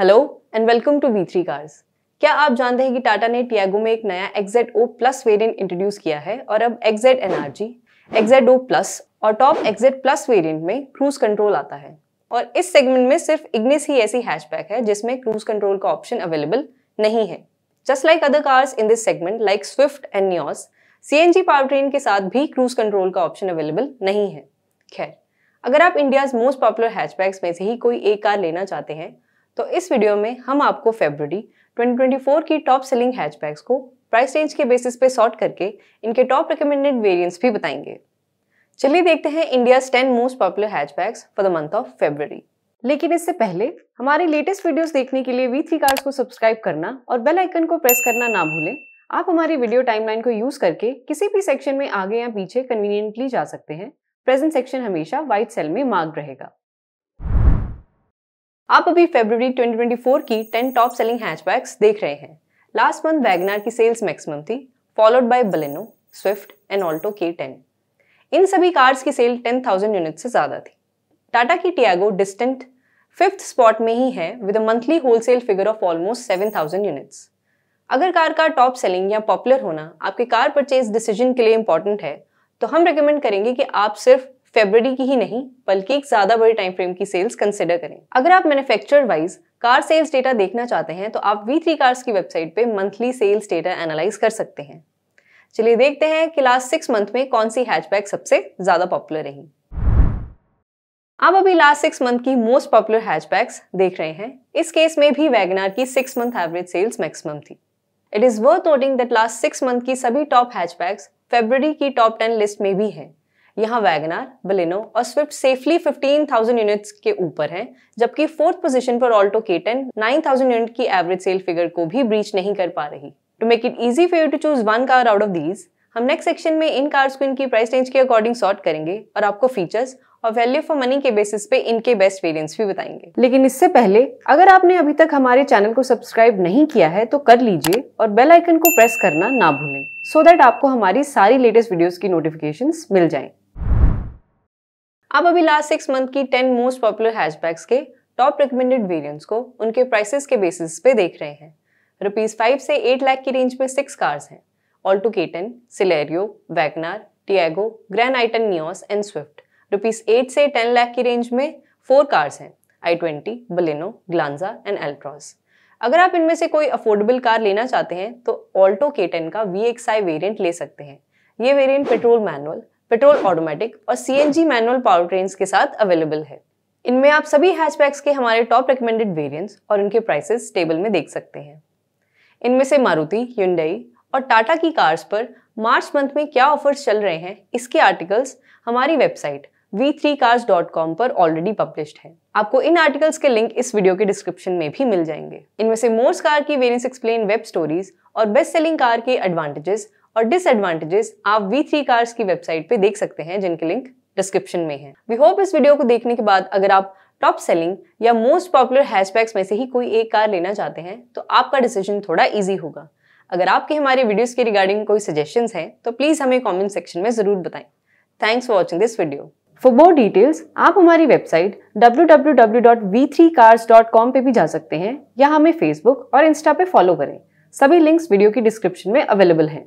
hello and welcome to V three cars क्या आप जानते हैं कि टाटा ने टियागो में एक नया XZ O plus variant introduce किया है और अब XZ NRG, XZ O plus और टॉप एक्जेड प्लस वेरियंट में क्रूज कंट्रोल आता है और इस सेगमेंट में सिर्फ इग्निस ही ऐसी हैचबैक है जिसमें क्रूज कंट्रोल का ऑप्शन अवेलेबल नहीं है just like other cars in this segment like Swift and Nios G power train के साथ भी क्रूज कंट्रोल का ऑप्शन अवेलेबल नहीं है खैर अगर आप इंडियाज मोस्ट पॉपुलर हैचबैक्स में से ही कोई एक कार लेना चाहते हैं तो इस वीडियो में हम आपको फेबररी 2024 की टॉप सेलिंग हैचबैक्स को प्राइस रेंज के बेसिस पे सॉर्ट करके इनके टॉप रिकमेंडेड वेरियंट्स भी बताएंगे चलिए देखते हैं India ten most popular hatchbacks for the month of February लेकिन इससे पहले हमारे लेटेस्ट वीडियोस देखने के लिए वी थ्री कार्स को सब्सक्राइब करना और बेल आइकन को प्रेस करना ना भूलें आप हमारी वीडियो टाइमलाइन को यूज करके किसी भी सेक्शन में आगे या पीछे कन्वीनियंटली जा सकते हैं प्रेजेंट सेक्शन हमेशा व्हाइट सेल में मार्ग रहेगा आप अभी फेब्रवरी 2024 की 10 टॉप सेलिंग हैचबैक्स देख रहे हैं लास्ट मंथ वैगनार की सेल्स मैक्सिमम थी followed by Baleno Swift and Alto K ten इन सभी कार्स की सेल 10,000 यूनिट से ज़्यादा थी टाटा की टियागो डिस्टेंट फिफ्थ स्पॉट में ही है with a monthly wholesale figure of almost seven units अगर कार का टॉप सेलिंग या पॉपुलर होना आपके कार परचेज डिसीजन के लिए इंपॉर्टेंट है तो हम रिकमेंड करेंगे कि आप सिर्फ फेब्रवरी की ही नहीं बल्कि एक ज्यादा बड़े टाइम फ्रेम की सेल्स कंसिडर करें अगर आप manufacture wise car sales data देखना चाहते हैं तो आप वी थ्री कार्स की वेबसाइट पे मंथली सेल्स डेटा एनालाइज कर सकते हैं चलिए देखते हैं कि लास्ट सिक्स मंथ में कौन सी हैचबैक सबसे ज्यादा पॉपुलर रही आप अभी लास्ट सिक्स मंथ की मोस्ट पॉपुलर हैचबैक्स देख रहे हैं इस केस में भी वैगनार की six month average sales maximum थी it is worth noting that last six month की सभी टॉप हैचबैक्स फेब्रवरी की टॉप टेन लिस्ट में भी हैं यहाँ वैगनार बलिनो और स्विफ्ट सेफली 15,000 यूनिट्स के ऊपर है जबकि फोर्थ पोजीशन पर ऑल्टो के टेन यूनिट की एवरेज सेल फिगर को भी ब्रीच नहीं कर पा रही to make it easy for you to choose one car out of these हम नेक्स्ट सेक्शन में इन कार्स को इनकी प्राइस रेंज के अकॉर्डिंग सॉर्ट करेंगे और आपको फीचर्स और वैल्यू फॉर मनी के बेसिस पे इनके बेस्ट वेरिएंट्स भी बताएंगे लेकिन इससे पहले अगर आपने अभी तक हमारे चैनल को सब्सक्राइब नहीं किया है तो कर लीजिए और बेल आइकन को प्रेस करना ना भूलें सो so दैट आपको हमारी सारी लेटेस्ट वीडियोज की नोटिफिकेशन मिल जाएंगे आप अभी लास्ट सिक्स मंथ की टेन मोस्ट पॉपुलर हैचबैक्स के टॉप रिकमेंडेड वेरियंट्स को उनके प्राइसेस के बेसिस पे देख रहे हैं रुपीज़ फाइव से एट लाख की रेंज में सिक्स कार्स हैं Alto K ten Celerio WagonR Tiago Grand i ten Nios and Swift rupees eight से टेन लाख की रेंज में फोर कार्स हैं i twenty Baleno Glanza and एल्ट्रॉस अगर आप इनमें से कोई अफोर्डेबल कार लेना चाहते हैं तो ऑल्टो केटन का वी एक्स आई वेरियंट ले सकते हैं ये variant petrol manual petrol automatic और सीएनजी मैनुअल पावर ट्रेन के साथ अवेलेबल है इनमें आप सभी हैचबैक्स के हमारे टॉप रिकमेंडेड वेरिएंट्स और उनके प्राइसेस टेबल में देख सकते हैं इनमें से मारुति यूंडई और टाटा की कार्स पर मार्च मंथ में क्या ऑफर्स चल रहे हैं इसके आर्टिकल्स हमारी वेबसाइट v3cars.com पर ऑलरेडी पब्लिश्ड है आपको इन आर्टिकल्स के लिंक इस वीडियो के डिस्क्रिप्शन में भी मिल जाएंगे इनमें से मोर्स कार की वेरियंस एक्सप्लेन वेब स्टोरीज और बेस्ट सेलिंग कार के एडवांटेजेस और डिसएडवांटेजेस आप वी थ्री कार्स की वेबसाइट पे देख सकते हैं जिनके लिंक डिस्क्रिप्शन में है वी होप इस वीडियो को देखने के बाद अगर आप टॉप सेलिंग या मोस्ट पॉपुलर हैशबैक्स में से ही कोई एक कार लेना चाहते हैं तो आपका डिसीजन थोड़ा ईजी होगा अगर आपके हमारे वीडियोस के रिगार्डिंग कोई सजेशंस हैं तो प्लीज़ हमें कमेंट सेक्शन में ज़रूर बताएं thanks for watching this video for more details आप हमारी वेबसाइट www.v3cars.com पे भी जा सकते हैं या हमें फेसबुक और इंस्टा पे फॉलो करें सभी लिंक्स वीडियो की डिस्क्रिप्शन में अवेलेबल हैं